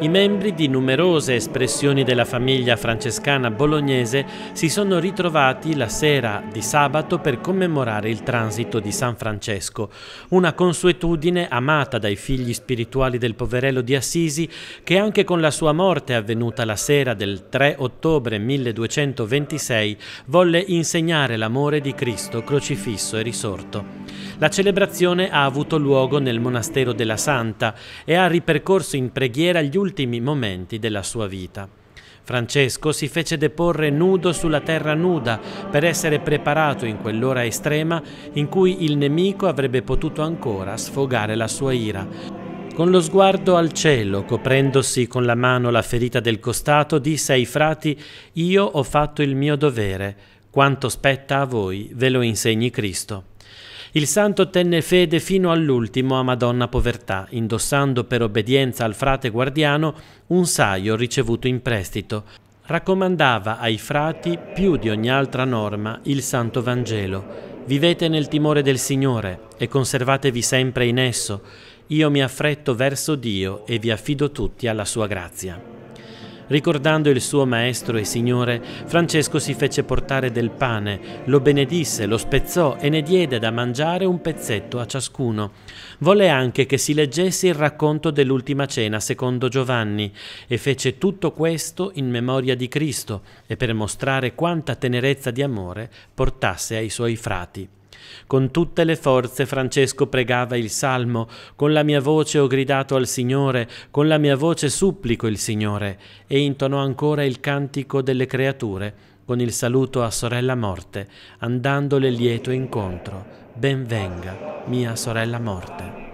I membri di numerose espressioni della famiglia francescana bolognese si sono ritrovati la sera di sabato per commemorare il transito di San Francesco, una consuetudine amata dai figli spirituali del poverello di Assisi che anche con la sua morte avvenuta la sera del 3 ottobre 1226 volle insegnare l'amore di Cristo crocifisso e risorto. La celebrazione ha avuto luogo nel monastero della Santa e ha ripercorso in preghiera gli ultimi momenti della sua vita. Francesco si fece deporre nudo sulla terra nuda per essere preparato in quell'ora estrema in cui il nemico avrebbe potuto ancora sfogare la sua ira. Con lo sguardo al cielo, coprendosi con la mano la ferita del costato, disse ai frati, Io ho fatto il mio dovere, quanto spetta a voi ve lo insegni Cristo. Il santo tenne fede fino all'ultimo a Madonna Povertà, indossando per obbedienza al frate guardiano un saio ricevuto in prestito. Raccomandava ai frati, più di ogni altra norma, il Santo Vangelo. Vivete nel timore del Signore e conservatevi sempre in esso. Io mi affretto verso Dio e vi affido tutti alla sua grazia. Ricordando il suo maestro e signore, Francesco si fece portare del pane, lo benedisse, lo spezzò e ne diede da mangiare un pezzetto a ciascuno. Volle anche che si leggesse il racconto dell'ultima cena secondo Giovanni e fece tutto questo in memoria di Cristo e per mostrare quanta tenerezza di amore portasse ai suoi frati. Con tutte le forze Francesco pregava il salmo, con la mia voce ho gridato al Signore, con la mia voce supplico il Signore, e intonò ancora il cantico delle creature, con il saluto a sorella morte, andandole lieto incontro. Ben venga, mia sorella morte.